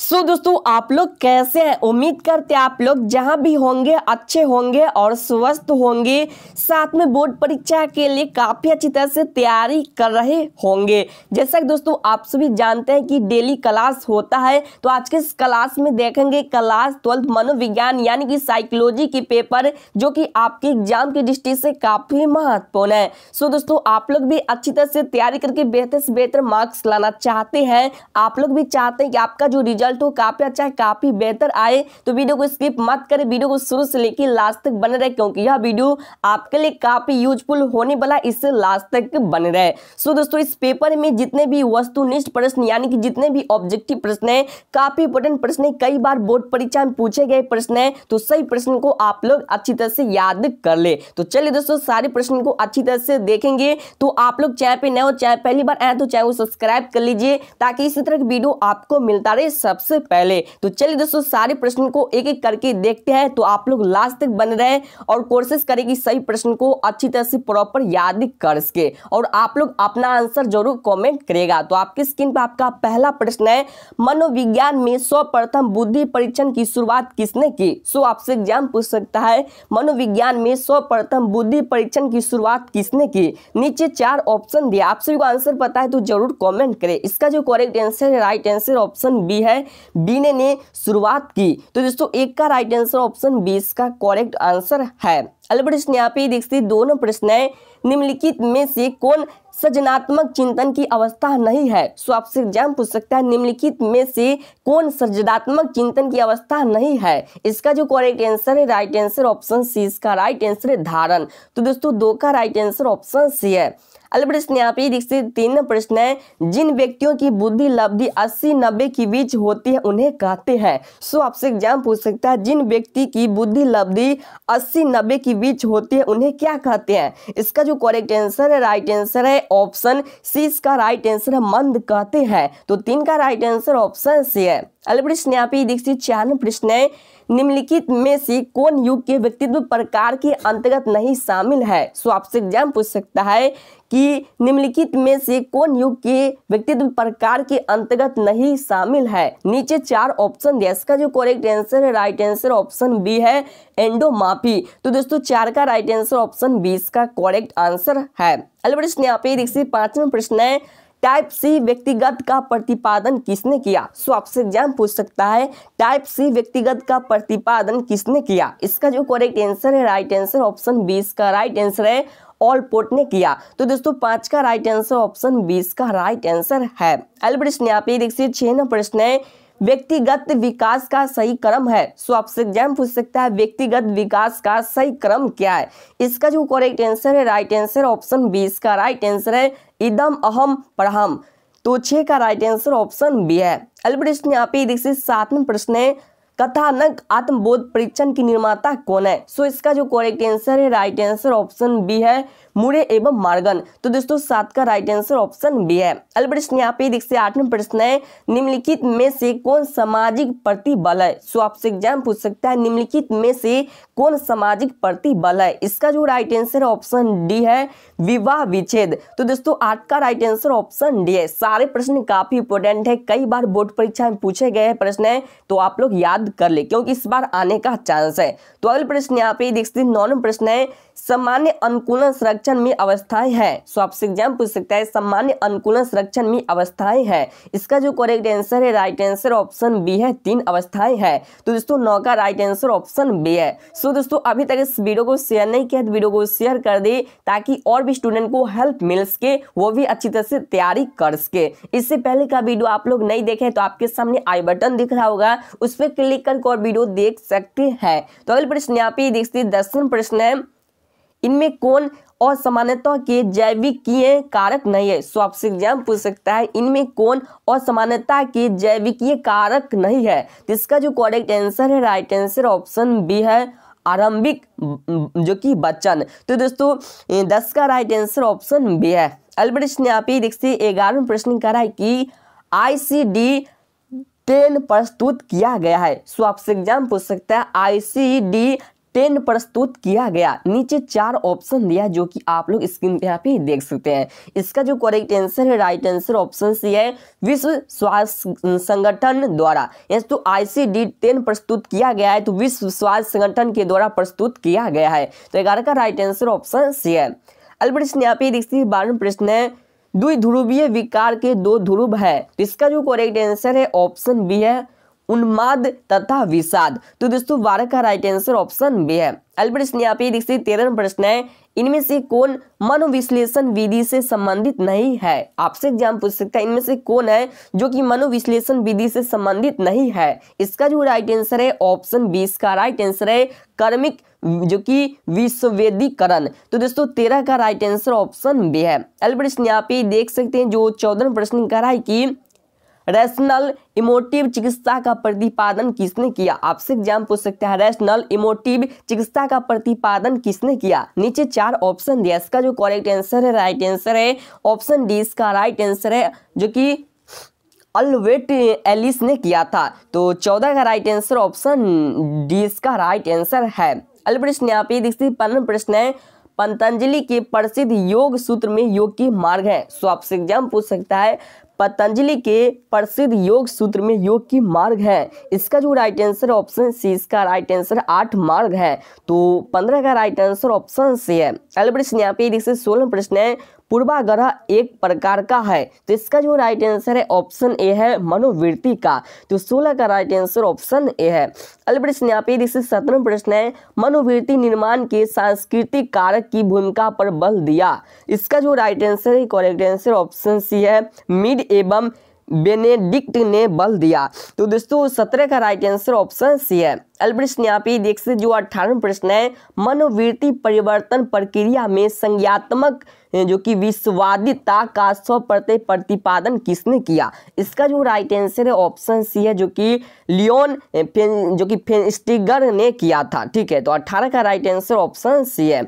सो so, दोस्तों आप लोग कैसे हैं उम्मीद करते हैं आप लोग जहां भी होंगे अच्छे होंगे और स्वस्थ होंगे साथ में बोर्ड परीक्षा के लिए काफ़ी अच्छी तरह से तैयारी कर रहे होंगे जैसा कि दोस्तों आप सभी जानते हैं कि डेली क्लास होता है तो आज के इस क्लास में देखेंगे क्लास ट्वेल्थ मनोविज्ञान यानी कि साइकोलॉजी के पेपर जो कि आपके एग्जाम की दृष्टि से काफ़ी महत्वपूर्ण है सो so, दोस्तों आप लोग भी अच्छी तरह से तैयारी करके बेहतर से बेहतर मार्क्स लाना चाहते हैं आप लोग भी चाहते हैं कि आपका जो रिजल्ट रिजल्ट हो तो काफ़ी अच्छा है काफ़ी बेहतर आए तो वीडियो को स्किप मत करें वीडियो को शुरू से लेकर लास्ट तक बने रहे क्योंकि यह वीडियो आपके लिए काफ़ी यूजफुल होने वाला इससे लास्ट तक बने रहे सो दोस्तों इस पेपर में जितने भी वस्तुनिष्ठ प्रश्न यानी कि जितने भी ऑब्जेक्टिव प्रश्न है काफ़ी इंपोर्टेंट प्रश्न है कई बार बोर्ड परीक्षा में पूछे गए प्रश्न है तो सही प्रश्न को आप लोग अच्छी तरह से याद कर ले तो चलिए दोस्तों सारे प्रश्न को अच्छी तरह से देखेंगे तो आप लोग चैनल पे नए हो चाहे पहली बार आए तो चैनल को सब्सक्राइब कर लीजिए ताकि इसी तरह की वीडियो आपको मिलता रहे सब सबसे पहले तो चलिए दोस्तों सारे प्रश्न को एक एक करके देखते हैं तो आप लोग लास्ट तक बने रहे और कोशिश करें कि सही प्रश्न को अच्छी तरह से प्रॉपर याद कर सके और आप लोग अपना आंसर जरूर कॉमेंट करेगा तो आपकी स्क्रीन पर आपका पहला प्रश्न है मनोविज्ञान में सर्वप्रथम बुद्धि परीक्षण की शुरुआत किसने की सो आपसे एग्जाम पूछ सकता है मनोविज्ञान में सर्वप्रथम बुद्धि परीक्षण की शुरुआत किसने की नीचे चार ऑप्शन दिया आप सभी को आंसर पता है तो जरूर कमेंट करें इसका जो करेक्ट आंसर है राइट आंसर ऑप्शन बी है बीने ने शुरुआत की तो दोस्तों एक का राइट आंसर ऑप्शन बी इसका करेक्ट आंसर है अगले प्रश्न यहाँ पे देखते दोनों प्रश्न है निम्नलिखित में से कौन सृजनात्मक चिंतन की अवस्था नहीं है सो आपसे एग्जाम पूछ सकता है निम्नलिखित में से कौन सृजनात्मक चिंतन की अवस्था नहीं है इसका जो करेक्ट आंसर है राइट आंसर ऑप्शन सी इसका राइट आंसर है धारण तो दोस्तों दो का राइट आंसर ऑप्शन सी है अल्बर्ट स्नापी दीक्षित तीन प्रश्न है जिन व्यक्तियों की बुद्धि लब्धि अस्सी नब्बे के बीच होती है उन्हें कहते हैं सो आपसे एग्जाम पूछ सकता है जिन व्यक्ति की बुद्धि लब्धि अस्सी नब्बे के बीच होती है उन्हें क्या कहते हैं इसका जो करेक्ट आंसर है राइट आंसर है ऑप्शन सी इसका राइट आंसर है मंद कहते हैं तो तीन का राइट आंसर ऑप्शन सी है अल्बर्ट स्नापी दीक्षित चार प्रश्न है निम्नलिखित में से कौन युग के व्यक्तित्व प्रकार के अंतर्गत नहीं शामिल है सो आपसे एग्जाम पूछ सकता है कि निम्नलिखित में से कौन युग के व्यक्तित्व प्रकार के अंतर्गत नहीं शामिल है नीचे चार ऑप्शन दिया इसका जो करेक्ट आंसर है राइट आंसर ऑप्शन बी है एंडोमापी तो दोस्तों चार का राइट आंसर ऑप्शन बी इसका करेक्ट आंसर है अलवर प्रश्न यहाँ पे देखिए पांचवें प्रश्न है टाइप सी व्यक्तिगत का प्रतिपादन किसने किया सो आपसे एग्जाम पूछ सकता है टाइप सी व्यक्तिगत का प्रतिपादन किसने किया इसका जो करेक्ट आंसर है राइट आंसर ऑप्शन बीस का राइट आंसर है ऑल पोर्ट ने किया तो दोस्तों पांच का राइट आंसर ऑप्शन बीस का राइट आंसर है अल प्रश्न यहाँ पे देखिए छह नंबर प्रश्न है व्यक्तिगत विकास का सही क्रम है सो आपसे एग्जाम पूछ सकता है व्यक्तिगत विकास का सही क्रम क्या है इसका जो करेक्ट आंसर है राइट आंसर ऑप्शन बी इसका राइट आंसर है इदम अहम पढ़म तो छे का राइट आंसर ऑप्शन बी है अगले प्रश्न आप देखिए सातवें प्रश्न है कथानक आत्मबोध परीक्षण की निर्माता कौन है सो so, इसका जो करेक्ट आंसर है राइट आंसर ऑप्शन बी है मुड़े एवं मार्गन तो दोस्तों सात का राइट आंसर ऑप्शन बी है अगले प्रश्न यहाँ पे देखते आठ नंबर प्रश्न है निम्नलिखित में से कौन सामाजिक प्रतिबल है सो आपसे एग्जाम पूछ सकता है निम्नलिखित में से कौन सामाजिक प्रतिबल है इसका जो राइट आंसर ऑप्शन डी है विवाह विच्छेद तो दोस्तों आठ का राइट आंसर ऑप्शन डी है सारे प्रश्न काफी इंपोर्टेंट है कई बार बोर्ड परीक्षा में पूछे गए प्रश्न है तो आप लोग याद कर ले क्योंकि इस बार आने का चांस है तो अगले प्रश्न यहाँ पे देखते नौ नॉन प्रश्न है सामान्य अनुकूलन सड़क संरक्षण में अवस्थाएं है सो एग्जाम पूछ सकता है सामान्य अनुकूलन संरक्षण में अवस्थाएं है इसका जो करेक्ट आंसर है राइट आंसर ऑप्शन बी है तीन अवस्थाएं है तो दोस्तों नौ का राइट आंसर ऑप्शन बी है सो दोस्तों अभी तक इस वीडियो को शेयर नहीं किया तो वीडियो को शेयर कर दे ताकि और भी स्टूडेंट को हेल्प मिल सके वो भी अच्छी तरह से तैयारी कर सके इससे पहले का वीडियो आप लोग नहीं देखे तो आपके सामने आई बटन दिख रहा होगा उस पर क्लिक करके और वीडियो देख सकते हैं तो अगले प्रश्न यहाँ पे देखते दर्शन प्रश्न है इनमें कौन असामान्यता के जैविक किए कारक नहीं है सो आपसे एग्जाम पूछ सकता है इनमें कौन असमानता के जैविकीय कारक नहीं है इसका जो करेक्ट आंसर है राइट आंसर ऑप्शन बी है आरंभिक जो कि बच्चन तो दोस्तों दस का राइट आंसर ऑप्शन बी है अल्बर्ट ने आप ही देखते ग्यारहवें प्रश्न कह रहा है कि आईसीडी टेन प्रस्तुत किया गया है सो आपसे एग्जाम पूछ सकता है आईसीडी टेन प्रस्तुत किया गया नीचे चार ऑप्शन दिया जो कि आप लोग स्क्रीन पे यहाँ पे देख सकते हैं इसका जो करेक्ट आंसर है राइट आंसर ऑप्शन सी है विश्व स्वास्थ्य संगठन द्वारा यस तो आईसीडी टेन प्रस्तुत किया गया है तो विश्व स्वास्थ्य संगठन के द्वारा प्रस्तुत किया गया है तो ग्यारह का राइट आंसर ऑप्शन सी है अल्प्रश्न यहाँ पे देखते हैं बारहवें प्रश्न है ध्रुवीय विकार के दो ध्रुव है इसका जो करेक्ट आंसर है ऑप्शन बी है उन्माद तथा विषाद तो दोस्तों बारह का राइट आंसर ऑप्शन बी है अल प्रश्न यहाँ तेरह प्रश्न है इनमें से कौन मनोविश्लेषण विधि से संबंधित नहीं है आपसे एग्जाम पूछ सकता है इनमें से कौन है जो कि मनोविश्लेषण विधि से संबंधित नहीं है इसका जो राइट आंसर है ऑप्शन बी इसका राइट आंसर है कर्मिक जो कि विश्ववेदीकरण तो दोस्तों तेरह का राइट आंसर ऑप्शन बी है अल प्रश्न यहाँ पे देख सकते हैं जो चौदह प्रश्न कर रहा है कि रैशनल इमोटिव चिकित्सा का प्रतिपादन किसने किया आपसे एग्जाम पूछ सकते हैं रैशनल इमोटिव चिकित्सा का प्रतिपादन किसने किया नीचे चार ऑप्शन दिया इसका जो करेक्ट आंसर है राइट आंसर है ऑप्शन डी इसका राइट आंसर है जो कि अलवेट एलिस ने किया था तो चौदह का राइट आंसर ऑप्शन डी इसका राइट आंसर है अगले प्रश्न यहाँ पे देखते पन्न प्रश्न है पतंजलि के प्रसिद्ध योग सूत्र में योग के मार्ग हैं सो आपसे एग्जाम पूछ सकता है पतंजलि के प्रसिद्ध योग सूत्र में योग की मार्ग है इसका जो राइट आंसर ऑप्शन सी इसका राइट आंसर आठ मार्ग है तो पंद्रह का राइट आंसर ऑप्शन सी है प्रश्न यहाँ पे सोलह प्रश्न है पूर्वाग्रह एक प्रकार का है तो इसका जो राइट आंसर है ऑप्शन ए है मनोवृत्ति का तो सोलह का राइट आंसर ऑप्शन ए है अगले प्रश्न यहाँ पे सत्रह प्रश्न है मनोवृत्ति निर्माण के सांस्कृतिक कारक की भूमिका पर बल दिया इसका जो राइट आंसर है करेक्ट आंसर ऑप्शन सी है मिड एवं बेनेडिक्ट ने बल दिया तो दोस्तों सत्रह का राइट आंसर ऑप्शन सी है एल्ब्रिस ने यहाँ पे देख सकते जो अठारहवें प्रश्न है मनोवृत्ति परिवर्तन प्रक्रिया में संज्ञात्मक जो कि विश्वादिता का सौ प्रत्यय प्रतिपादन किसने किया इसका जो राइट आंसर है ऑप्शन सी है जो कि लियोन जो कि फेंस्टिगर ने किया था ठीक है तो अट्ठारह का राइट आंसर ऑप्शन सी है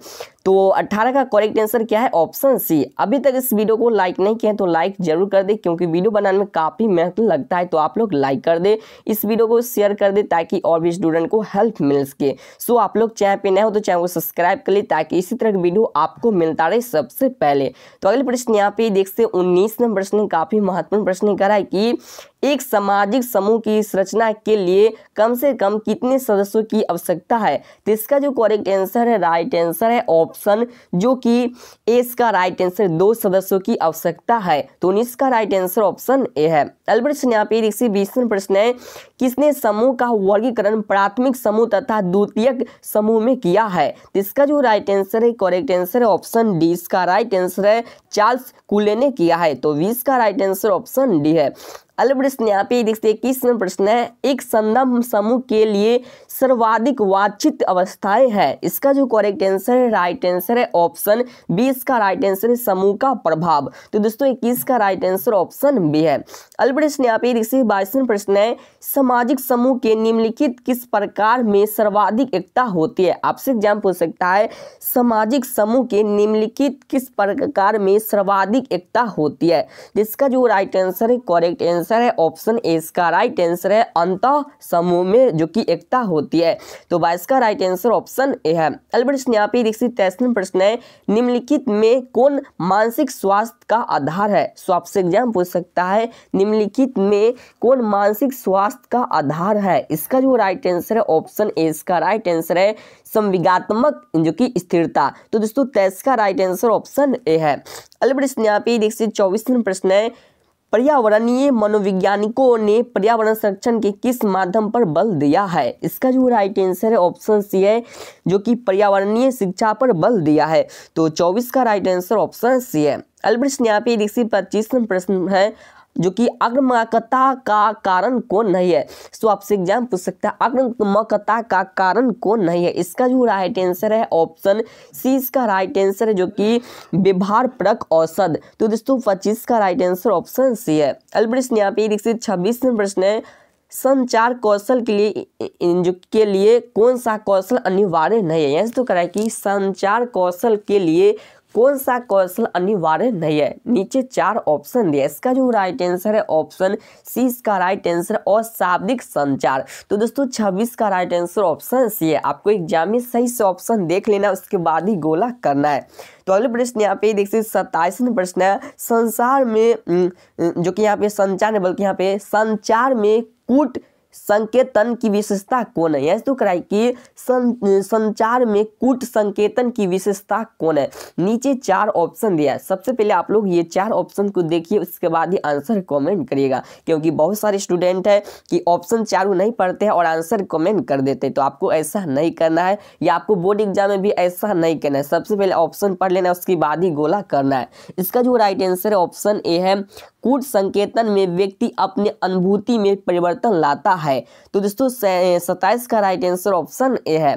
तो अट्ठारह का करेक्ट आंसर क्या है ऑप्शन सी अभी तक इस वीडियो को लाइक नहीं किया तो लाइक जरूर कर दे क्योंकि वीडियो बनाने में काफ़ी मेहनत लगता है तो आप लोग लाइक कर दे इस वीडियो को शेयर कर दे ताकि और भी स्टूडेंट चैनल को हेल्प मिल सके सो आप लोग चैनल पे नए हो तो चैनल को सब्सक्राइब कर ले ताकि इसी तरह की वीडियो आपको मिलता रहे सबसे पहले तो अगले प्रश्न यहाँ पे देख सकते उन्नीस नंबर प्रश्न काफ़ी महत्वपूर्ण प्रश्न करा है कि एक सामाजिक समूह की संरचना के लिए कम से कम कितने सदस्यों की आवश्यकता है तो इसका जो करेक्ट आंसर है राइट आंसर है ऑप्शन जो कि ए इसका राइट आंसर दो सदस्यों की आवश्यकता है तो उन्नीस का राइट आंसर ऑप्शन ए है अल्बर्ट यहाँ पे देखिए बीसवें प्रश्न है किसने समूह का वर्गीकरण प्राप्त प्राथमिक समूह तथा द्वितीयक समूह में किया है इसका जो राइट आंसर है करेक्ट आंसर है ऑप्शन डी इसका राइट आंसर है चार्ल्स कुले ने किया है तो वी का राइट आंसर ऑप्शन डी है अगला प्रश्न यहाँ पे देखते हैं किसमें प्रश्न है एक संदर्भ समूह के लिए सर्वाधिक वाचित अवस्थाएं है इसका जो करेक्ट आंसर है राइट आंसर है ऑप्शन बी इसका राइट आंसर है समूह का प्रभाव तो दोस्तों इक्कीस का राइट आंसर ऑप्शन बी है अगला प्रश्न यहाँ पे देखते हैं बाईसवें प्रश्न है सामाजिक समूह के निम्नलिखित किस प्रकार में सर्वाधिक एकता होती है आपसे एग्जाम पूछ सकता है सामाजिक समूह के निम्नलिखित किस प्रकार में सर्वाधिक एकता होती है जिसका जो राइट आंसर है करेक्ट आंसर आंसर है ऑप्शन ए इसका राइट आंसर है अंत समूह में जो कि एकता होती है तो बाईस का राइट आंसर ऑप्शन ए है अल्बर्ट यहाँ दीक्षित देखिए प्रश्न है निम्नलिखित में कौन मानसिक स्वास्थ्य का आधार है सो आपसे एग्जाम पूछ सकता है निम्नलिखित में कौन मानसिक स्वास्थ्य का आधार है इसका जो राइट आंसर है ऑप्शन ए इसका राइट आंसर है संविगात्मक जो कि स्थिरता तो दोस्तों तेस का राइट आंसर ऑप्शन ए है अल्बर्ट यहाँ दीक्षित देखिए चौबीसवें प्रश्न है पर्यावरणीय मनोविज्ञानिकों ने पर्यावरण संरक्षण के किस माध्यम पर बल दिया है इसका जो राइट आंसर है ऑप्शन सी है जो कि पर्यावरणीय शिक्षा पर बल दिया है तो चौबीस का राइट आंसर ऑप्शन सी है अल्ब्रिस्ट यहाँ पे देखिए प्रश्न है जो कि अग्रमकता का कारण कौन नहीं है सो आपसे एग्जाम पूछ सकता है अग्रमकता का कारण कौन नहीं है इसका जो राइट आंसर है ऑप्शन सी इसका राइट आंसर है जो कि व्यवहार प्रक औसत तो दोस्तों पच्चीस का राइट आंसर ऑप्शन सी है अल प्रश्न यहाँ पे दीक्षित छब्बीसवें प्रश्न है संचार कौशल के लिए जो के लिए कौन सा कौशल अनिवार्य नहीं है यहाँ से तो करा कि संचार कौशल के लिए कौन सा कौशल अनिवार्य नहीं है नीचे चार ऑप्शन दिया इसका जो राइट आंसर है ऑप्शन सी इसका राइट आंसर और शाब्दिक संचार तो दोस्तों छब्बीस का राइट आंसर ऑप्शन सी है आपको एग्जाम में सही से ऑप्शन देख लेना उसके बाद ही गोला करना है तो अगले प्रश्न यहाँ पे देख सकते सत्ताईसवें प्रश्न है संसार में हम्म, हम्म, जो कि यहाँ पे संचार है बल्कि यहाँ पे संचार में कूट संकेतन की विशेषता कौन है यह तो कराई कि सं, संचार में कूट संकेतन की विशेषता कौन है नीचे चार ऑप्शन दिया है सबसे पहले आप लोग ये चार ऑप्शन को देखिए उसके बाद ही आंसर कमेंट करिएगा क्योंकि बहुत सारे स्टूडेंट है कि ऑप्शन चारों नहीं पढ़ते हैं और आंसर कमेंट कर देते हैं तो आपको ऐसा नहीं करना है या आपको बोर्ड एग्जाम में भी ऐसा नहीं करना है सबसे पहले ऑप्शन पढ़ लेना है उसके बाद ही गोला करना है इसका जो राइट आंसर है ऑप्शन ए है कूट संकेतन में व्यक्ति अपने अनुभूति में परिवर्तन लाता है है तो दोस्तों सत्ताईस का राइट आंसर ऑप्शन ए है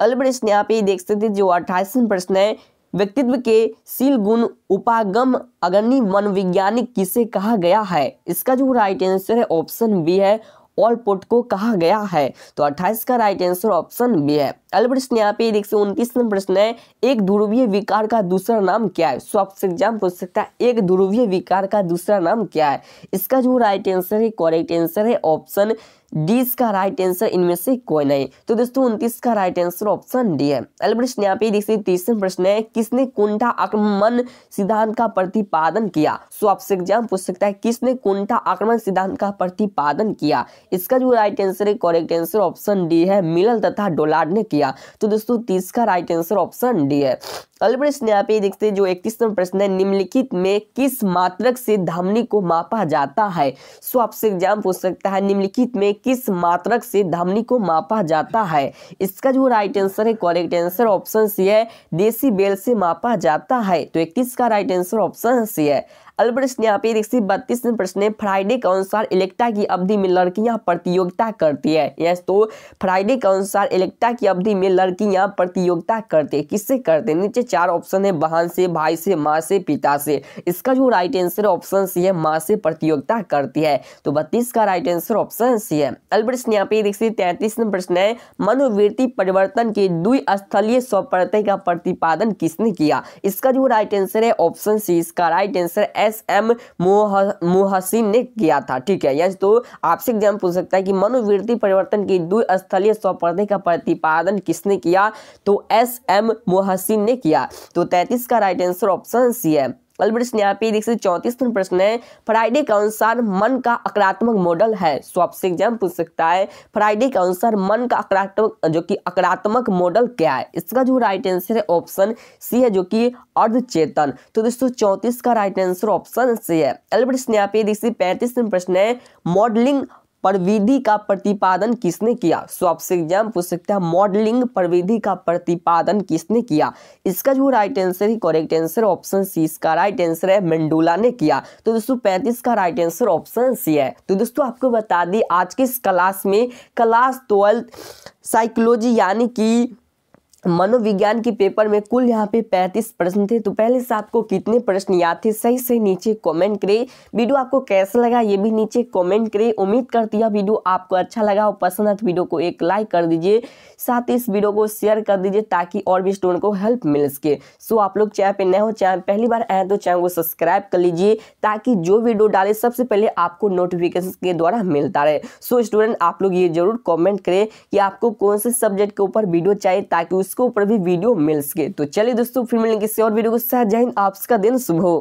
अगले प्रश्न यहाँ पे देख सकते थे जो अट्ठाईस प्रश्न है व्यक्तित्व के सील गुण उपागम अग्नि मनोविज्ञानिक किसे कहा गया है इसका जो राइट आंसर है ऑप्शन बी है ऑल ऑलपोट को कहा गया है तो 28 का राइट आंसर ऑप्शन बी है अगला प्रश्न यहाँ पे देखिए उनतीस प्रश्न है एक ध्रुवीय विकार का दूसरा नाम क्या है सो आपसे एग्जाम पूछ सकता है एक ध्रुवीय विकार का दूसरा नाम क्या है इसका जो राइट आंसर है कॉरेक्ट आंसर है ऑप्शन डी इसका राइट आंसर इनमें से कोई नहीं तो दोस्तों उनतीस का राइट आंसर ऑप्शन डी है अगले प्रश्न यहाँ पे देखिए तीसरे प्रश्न है किसने कुंठा आक्रमण सिद्धांत का प्रतिपादन किया सो आपसे एग्जाम पूछ सकता है किसने कुंठा आक्रमण सिद्धांत का प्रतिपादन किया इसका जो राइट आंसर है करेक्ट आंसर ऑप्शन डी है मिलल तथा डोलार्ड ने किया तो दोस्तों तीस का राइट आंसर ऑप्शन डी है अगले प्रश्न यहाँ पे देखते जो इकतीसवा प्रश्न है निम्नलिखित में किस मात्रक से धमनी को मापा जाता है सो आपसे एग्जाम पूछ सकता है निम्नलिखित में किस मात्रक से धमनी को मापा जाता है इसका जो राइट आंसर है करेक्ट आंसर ऑप्शन सी है देसी बेल से मापा जाता है तो इक्कीस का राइट आंसर ऑप्शन सी है अल्ब्रस्ट ने यहाँ पे देखिए बत्तीस प्रश्न है फ्राइडे के अनुसार इलेक्ट्रा की अवधि में लड़कियां प्रतियोगिता करती है यस तो फ्राइडे के अनुसार इलेक्ट्रा की अवधि में लड़कियां प्रतियोगिता करती है किससे करते हैं नीचे चार ऑप्शन है बहन से भाई से माँ से पिता से इसका जो राइट आंसर ऑप्शन सी है माँ से प्रतियोगिता करती है तो बत्तीस का राइट आंसर ऑप्शन सी है अल्ब्रस्ट ने यहाँ पे देखिए तैंतीस प्रश्न है मनोवृत्ति परिवर्तन के दुई स्थलीय स्वप्रत का प्रतिपादन किसने किया इसका जो राइट आंसर है ऑप्शन सी इसका right answer S M Mohsin ने किया था ठीक है यस तो आपसे एग्जाम पूछ सकता है कि मनोवृत्ति परिवर्तन की द्विस्थलीय स्वपर्धे का प्रतिपादन किसने किया तो एस एम मोहसिन ने किया तो तैतीस का राइट आंसर ऑप्शन सी है अल्बर्ट स्न्यापी देखिए चौंतीस प्रश्न है फ्राइडे के अनुसार मन का अकारात्मक मॉडल है सो आपसे एग्जाम पूछ सकता है फ्राइडे के अनुसार मन का अकारात्मक जो कि अकारात्मक मॉडल क्या है इसका जो राइट आंसर है ऑप्शन सी है जो कि अर्धचेतन तो दोस्तों चौंतीस का राइट आंसर ऑप्शन सी है अल्बर्ट देख सकते पैंतीस प्रश्न है मॉडलिंग प्रविधि का प्रतिपादन किसने किया सो आपसे एग्जाम पूछ सकते हैं मॉडलिंग प्रविधि का प्रतिपादन किसने किया इसका जो राइट आंसर ही करेक्ट आंसर ऑप्शन सी इसका राइट आंसर है मेंडुला ने किया तो दोस्तों पैंतीस का राइट आंसर ऑप्शन सी है तो दोस्तों आपको बता दी आज के इस क्लास में क्लास ट्वेल्थ साइकोलॉजी यानी कि मनोविज्ञान के पेपर में कुल यहाँ पे 35 प्रश्न थे तो पहले से आपको कितने प्रश्न याद थे सही से नीचे कमेंट करें वीडियो आपको कैसा लगा ये भी नीचे कमेंट करें उम्मीद करती है वीडियो आपको अच्छा लगा और पसंद है तो वीडियो को एक लाइक कर दीजिए साथ ही इस वीडियो को शेयर कर दीजिए ताकि और भी स्टूडेंट को हेल्प मिल सके सो आप लोग चैनल पर नए हो चैनल पहली बार आए तो चैनल को सब्सक्राइब कर लीजिए ताकि जो वीडियो डाले सबसे पहले आपको नोटिफिकेशन के द्वारा मिलता रहे सो स्टूडेंट आप लोग ये जरूर कॉमेंट करें कि आपको कौन से सब्जेक्ट के ऊपर वीडियो चाहिए ताकि उस इसके ऊपर भी वीडियो मिल सके तो चलिए दोस्तों फिर मिलेंगे किसी और वीडियो के साथ जय हिंद आपका दिन शुभ हो